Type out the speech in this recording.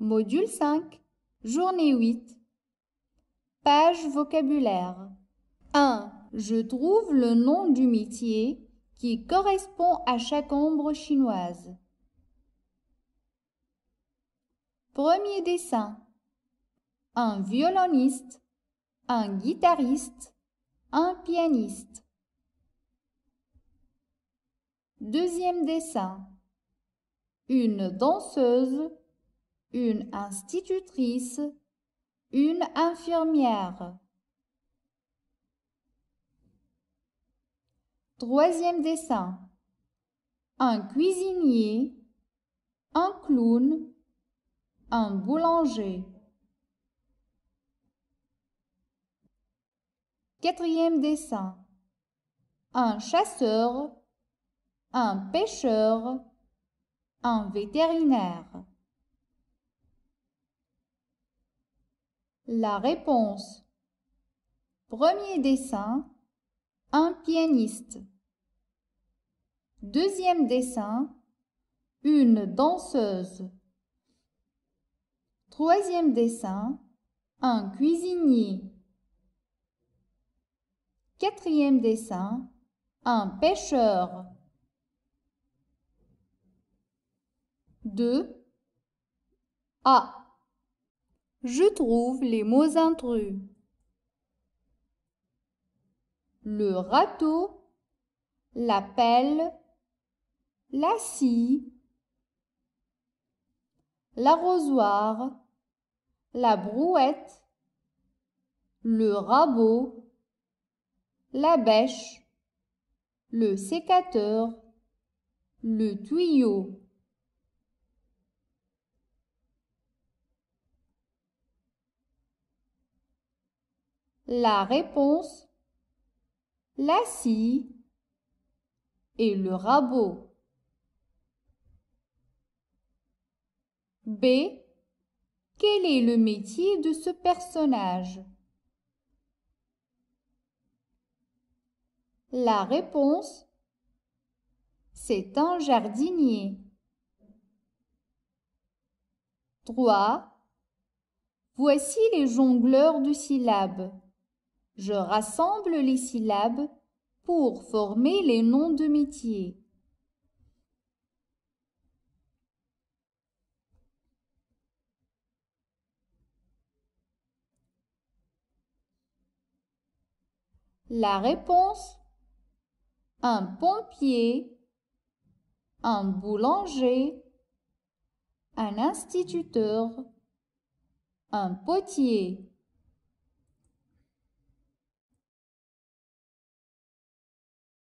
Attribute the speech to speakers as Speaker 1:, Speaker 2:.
Speaker 1: Module 5, journée 8. Page vocabulaire. 1. Je trouve le nom du métier qui correspond à chaque ombre chinoise. Premier dessin. Un violoniste, un guitariste, un pianiste. Deuxième dessin. Une danseuse, une institutrice, une infirmière. Troisième dessin. Un cuisinier, un clown, un boulanger. Quatrième dessin. Un chasseur, un pêcheur, un vétérinaire. La réponse. Premier dessin, un pianiste. Deuxième dessin, une danseuse. Troisième dessin, un cuisinier. Quatrième dessin, un pêcheur. Deux A. Je trouve les mots intrus. Le râteau, la pelle, la scie, l'arrosoir, la brouette, le rabot, la bêche, le sécateur, le tuyau. La réponse la scie et le rabot. B. Quel est le métier de ce personnage La réponse C'est un jardinier. 3. Voici les jongleurs de syllabes. Je rassemble les syllabes pour former les noms de métiers. La réponse Un pompier, un boulanger, un instituteur, un potier.